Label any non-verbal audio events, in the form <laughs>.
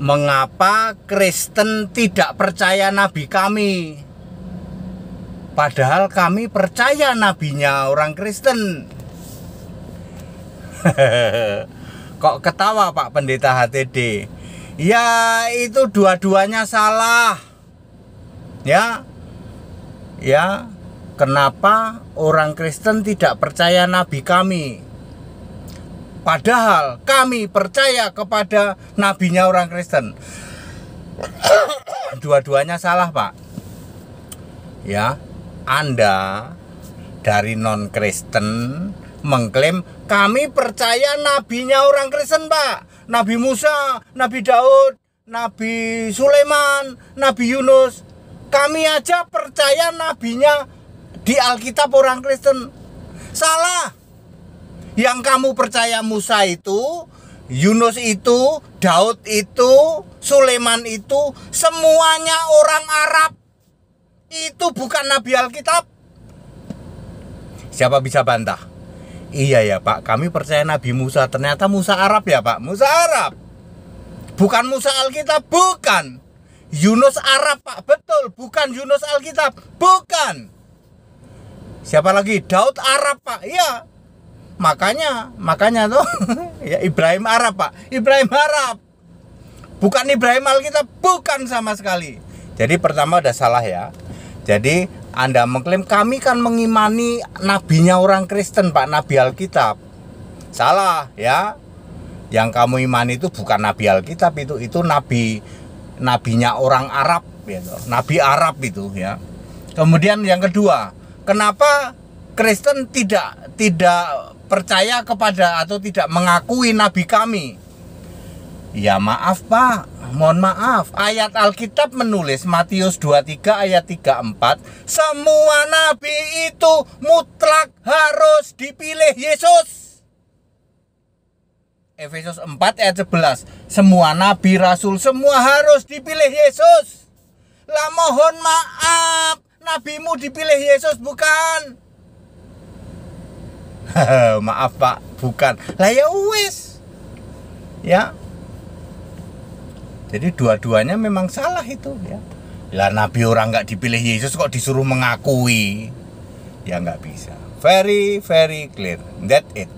mengapa Kristen tidak percaya nabi kami? Padahal kami percaya nabinya orang Kristen. <laughs> Kok ketawa Pak Pendeta HTD? Ya itu dua-duanya salah. Ya. Ya, kenapa orang Kristen tidak percaya nabi kami? Padahal kami percaya kepada nabinya orang Kristen. <coughs> Dua-duanya salah, Pak. Ya, Anda dari non-Kristen mengklaim kami percaya nabinya orang Kristen, Pak. Nabi Musa, Nabi Daud, Nabi Sulaiman, Nabi Yunus. Kami aja percaya nabinya di Alkitab orang Kristen. Salah yang kamu percaya Musa itu Yunus itu, Daud itu, Sulaiman itu, semuanya orang Arab. Itu bukan nabi Alkitab. Siapa bisa bantah? Iya ya Pak, kami percaya Nabi Musa. Ternyata Musa Arab ya Pak, Musa Arab. Bukan Musa Alkitab, bukan. Yunus Arab Pak, betul. Bukan Yunus Alkitab, bukan. Siapa lagi? Daud Arab Pak, iya makanya makanya tuh <laughs> ya Ibrahim Arab pak Ibrahim Arab bukan Ibrahim Alkitab bukan sama sekali jadi pertama ada salah ya jadi anda mengklaim kami kan mengimani nabinya orang Kristen pak Nabi Alkitab salah ya yang kamu imani itu bukan Nabi Alkitab itu itu Nabi nabinya orang Arab gitu Nabi Arab itu ya kemudian yang kedua kenapa Kristen tidak tidak percaya kepada atau tidak mengakui nabi kami. Ya maaf Pak, mohon maaf. Ayat Alkitab menulis Matius 23 ayat 34, semua nabi itu mutlak harus dipilih Yesus. Efesus 4 ayat 11, semua nabi rasul semua harus dipilih Yesus. Lah mohon maaf, nabimu dipilih Yesus bukan <laughs> maaf pak bukan lah ya wis ya jadi dua-duanya memang salah itu ya lah nabi orang nggak dipilih Yesus kok disuruh mengakui ya nggak bisa very very clear that it